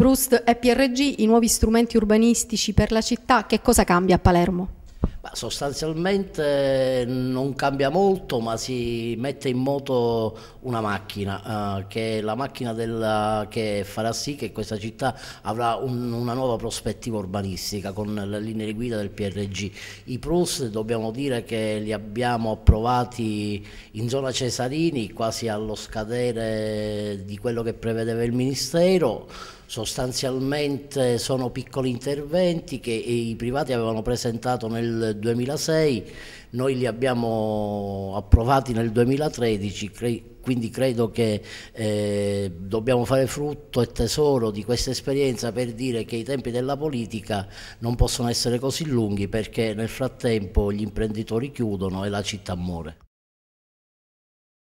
Proust e PRG, i nuovi strumenti urbanistici per la città, che cosa cambia a Palermo? Ma sostanzialmente non cambia molto, ma si mette in moto una macchina, eh, che è la macchina della, che farà sì che questa città avrà un, una nuova prospettiva urbanistica con le linee di guida del PRG. I PRUS dobbiamo dire che li abbiamo approvati in zona Cesarini, quasi allo scadere di quello che prevedeva il Ministero sostanzialmente sono piccoli interventi che i privati avevano presentato nel 2006, noi li abbiamo approvati nel 2013, quindi credo che eh, dobbiamo fare frutto e tesoro di questa esperienza per dire che i tempi della politica non possono essere così lunghi perché nel frattempo gli imprenditori chiudono e la città muore.